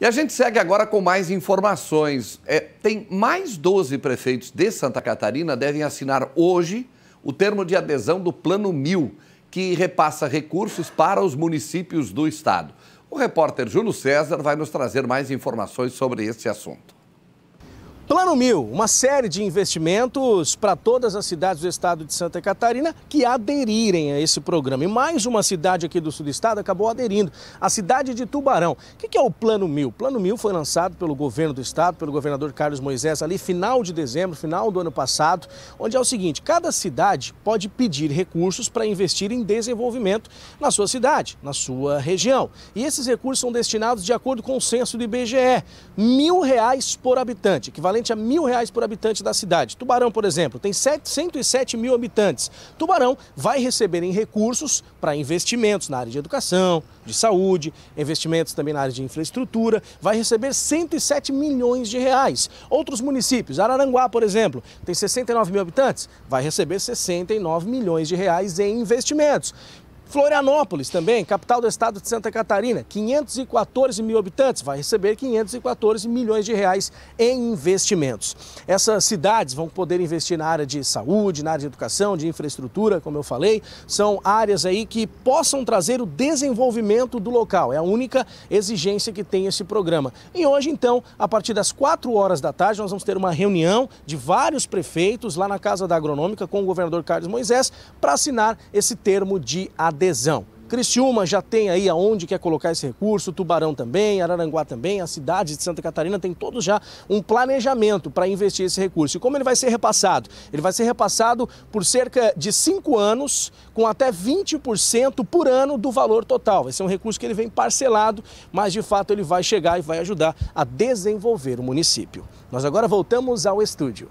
E a gente segue agora com mais informações. É, tem mais 12 prefeitos de Santa Catarina devem assinar hoje o termo de adesão do Plano Mil, que repassa recursos para os municípios do estado. O repórter Júlio César vai nos trazer mais informações sobre esse assunto. Plano Mil, uma série de investimentos para todas as cidades do estado de Santa Catarina que aderirem a esse programa. E mais uma cidade aqui do sul do estado acabou aderindo, a cidade de Tubarão. O que é o Plano Mil? O Plano Mil foi lançado pelo governo do estado, pelo governador Carlos Moisés, ali final de dezembro, final do ano passado, onde é o seguinte: cada cidade pode pedir recursos para investir em desenvolvimento na sua cidade, na sua região. E esses recursos são destinados de acordo com o censo do IBGE, mil reais por habitante, equivalente equivalente a mil reais por habitante da cidade. Tubarão, por exemplo, tem 107 mil habitantes. Tubarão vai receber em recursos para investimentos na área de educação, de saúde, investimentos também na área de infraestrutura, vai receber 107 milhões de reais. Outros municípios, Araranguá, por exemplo, tem 69 mil habitantes, vai receber 69 milhões de reais em investimentos. Florianópolis também, capital do estado de Santa Catarina, 514 mil habitantes, vai receber 514 milhões de reais em investimentos. Essas cidades vão poder investir na área de saúde, na área de educação, de infraestrutura, como eu falei, são áreas aí que possam trazer o desenvolvimento do local. É a única exigência que tem esse programa. E hoje, então, a partir das 4 horas da tarde, nós vamos ter uma reunião de vários prefeitos lá na Casa da Agronômica com o governador Carlos Moisés para assinar esse termo de adesão adesão. Criciúma já tem aí aonde quer colocar esse recurso, Tubarão também, Araranguá também, a cidade de Santa Catarina tem todo já um planejamento para investir esse recurso. E como ele vai ser repassado? Ele vai ser repassado por cerca de cinco anos, com até 20% por ano do valor total. Vai ser um recurso que ele vem parcelado, mas de fato ele vai chegar e vai ajudar a desenvolver o município. Nós agora voltamos ao estúdio.